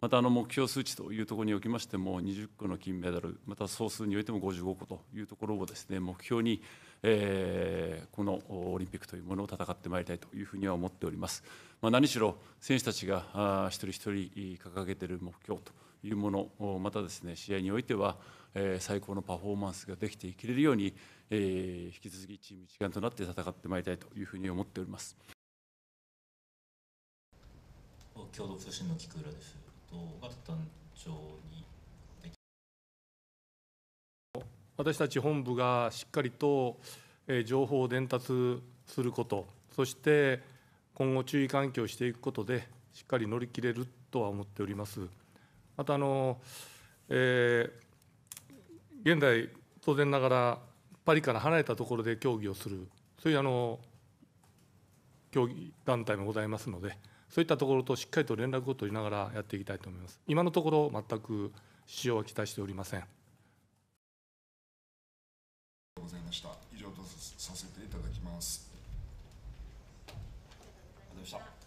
またあの目標数値というところにおきましても20個の金メダルまた総数においても55個というところをですね目標に、えー、このオリンピックというものを戦ってまいりたいというふうには思っております、まあ、何しろ選手たちが一人一人掲げている目標というものまたですね試合においては、えー、最高のパフォーマンスができていけれるように、えー、引き続きチーム一丸となって戦ってまいりたいというふうに思っております共同通信の菊浦ですととが団長に私たち本部がしっかりと情報を伝達すること、そして今後、注意喚起をしていくことで、しっかり乗り切れるとは思っております。またあの、えー、現在、当然ながら、パリから離れたところで協議をする、そういうあの競技団体もございますのでそういったところとしっかりと連絡を取りながらやっていきたいと思います今のところ全く支障は期待しておりませんありがとうございました以上とさせていただきますありがとうございました